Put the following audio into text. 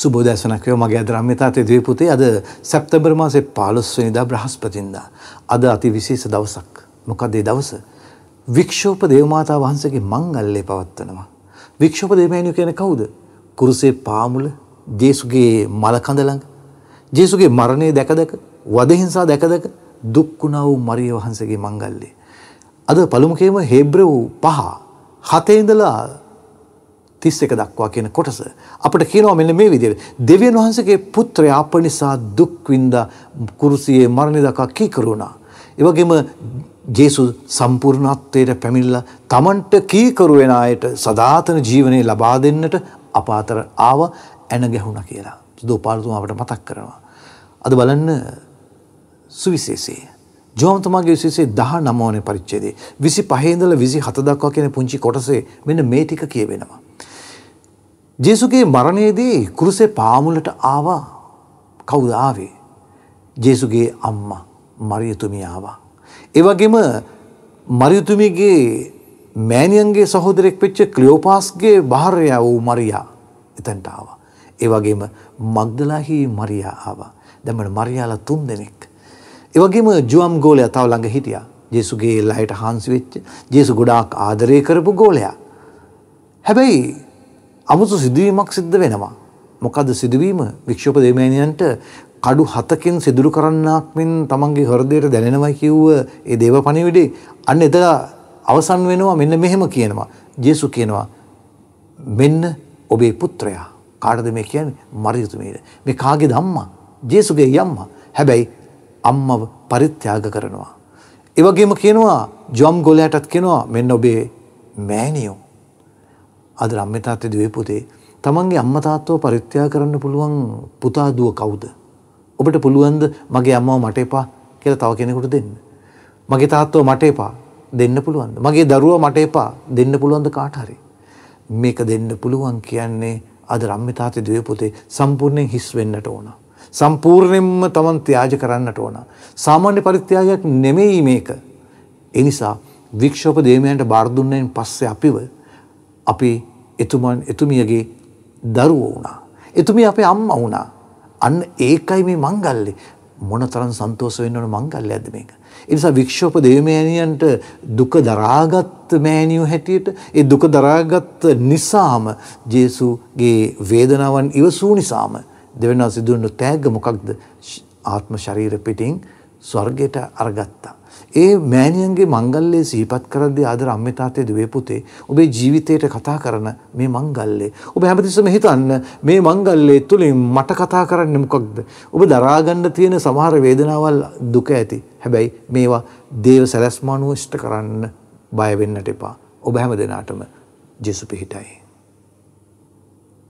සුබෝදැසනකයෝ මගේ අදරම්්‍යතාතය දවපුතේ අද සැප්තබර් මාසේ පාලොස්වනිදා බ්‍රහස්පතින්දා. අද අති විශේෂ දවසක්. මොකක්දේ දවස. වික්ෂෝප දේවමාතා වහන්සගේ මංගල්ලේ පවත්වනවා. වික්ෂෝප දෙමෑනිු කියන කවුද. කුරුසේ පාමුල ජේසුගේ මලකඳළඟ. ජේසුගේ මරණය දැකදක වදහිංසා දැකදක දුක්කුණා වූ මරිය වහන්සගේ මංගල්ලේ. අද පළමුකේම හෙබ්‍ර වූ පහ හතේඉඳලා 31 දක්වා කියන කොටස අපිට කියනවා මෙන්න මේ විදිහට දෙවියන් වහන්සේගේ පුත්‍රයා අප නිසා දුක් විඳා කුරුසියේ මරණය දක්වා කීකරුණා. ඒ වගේම ජේසුස් සම්පූර්ණත්වයට පැමිණලා Tamanට කීකරු වෙන අයට සදාතන ජීවනය ලබා දෙන්නට අපාතර ආව ඇන ගැහුණා කියලා. සුදෝපාලතුමා අපට මතක් කරනවා. අද බලන්න සුවිශේෂී ජෝමතුමාගේ විශේෂයේ 19 වෙනි පරිච්ඡේදයේ 25 ඉඳලා 27 දක්වා කියන පුංචි කොටසේ මෙන්න මේ ටික කියවෙනවා. ජේසුගේ මරණයේදී කුරුසේ පාමුලට ආවා කවුද ආවේ? ජේසුගේ අම්මා මරියතුමිය ආවා. ඒ වගේම මරියතුමියගේ මෑණියන්ගේ සහෝදරෙක් වෙච්ච ක්ලියෝපාස්ගේ භාර්යාව වූ මරියා එතනට ආවා. ඒ වගේම මග්දලාහි මරියා ආවා. දැන් මම මරියාලා තුන් දෙනෙක්. ඒ වගේම ජුවම් ගෝලයා තව ළඟ හිටියා. ජේසුගේ ලයට හාන්සි වෙච්ච ජේසු ගොඩාක් ආදරය කරපු ගෝලයා. හැබැයි අමුතු සිදුවීමක් සිද්ධ වෙනවා. මොකද සිදුවීම වික්ෂෝප දෙමෑණියන්ට කඩු හතකින් සිදුරු කරන්නක් මෙන් තමන්ගේ හෘදයට දැනෙනවා කිව්ව ඒ දේව පණිවිඩේ අන්න එදා අවසන් වෙනවා මෙන්න මෙහෙම කියනවා. ජේසු කියනවා මෙන්න ඔබේ පුත්‍රයා. කාටද මේ කියන්නේ මරියතුමීට. මේ කාගේද අම්මා? ජේසුගේ අම්මා. හැබැයි අම්මව පරිත්‍යාග කරනවා. ඒ වගේම කියනවා ජොම් ගෝලයාටත් කියනවා මෙන්න ඔබේ මෑණියෝ අද රම්‍ය තාත්තේ දිවේ පුතේ තමන්ගේ අම්මා තාත්තව පරිත්‍යාග කරන්න පුළුවන් පුතා දුව කවුද? ඔබට පුළුවන්ද මගේ අම්මව මට එපා කියලා තව කෙනෙකුට දෙන්න? මගේ තාත්තව මට එපා දෙන්න පුළුවන්ද? මගේ දරුවා මට එපා දෙන්න පුළුවන්ද කාට හරි? මේක දෙන්න පුළුවන් කියන්නේ අද රම්‍ය තාත්තේ දිවේ පුතේ සම්පූර්ණයෙන් හිස් වෙන්නට ඕන. සම්පූර්ණයෙන්ම තමන් ත්‍යාජ කරන්නට ඕන. සාමාන්‍ය පරිත්‍යාගයක් නෙමෙයි මේක. එනිසා වික්ෂෝප දේමයන්ට බාර දුන්නයින් පස්සේ අපිව අපි එතුමන් එතුමියගේ දරුවෝ වුණා. එතුමිය අපේ අම්මා වුණා. අන්න ඒකයි මේ මංගල්ලේ මොනතරම් සන්තෝෂ වෙන්න ඕන මංගල්‍ය ඇද්ද මේක. ඒ නිසා වික්ෂෝප දෙවිමෑණියන්ට දුක දරාගත් මෑණියෝ හැටියට ඒ දුක දරාගත් නිසාම ජේසුගේ වේදනාවන් ඉවසූ නිසාම දෙවෙනා සිදුවන තෑග්ග මොකක්ද? ආත්ම ශරීර පිටින් ස්වර්ගයට අරගත්තා. ඒ මෑණියන්ගේ මංගල්‍යය සිහිපත් කරද්දී ආදර අම්මේ තාත්තේ දුවේ පුතේ ඔබේ ජීවිතයට කතා කරන මේ මංගල්‍යය ඔබ හැමතිස්සෙම හිතන්න මේ මංගල්‍යය තුලින් මට කතා කරන්නේ මොකක්ද? ඔබ දරා ගන්න තියෙන සමහර වේදනාවල් දුක ඇති. හැබැයි මේවා දේව සැලැස්ම අනුව ඉෂ්ට කරන්න බය වෙන්නට එපා. ඔබ හැම දිනාටම ජේසු පිහිටයි.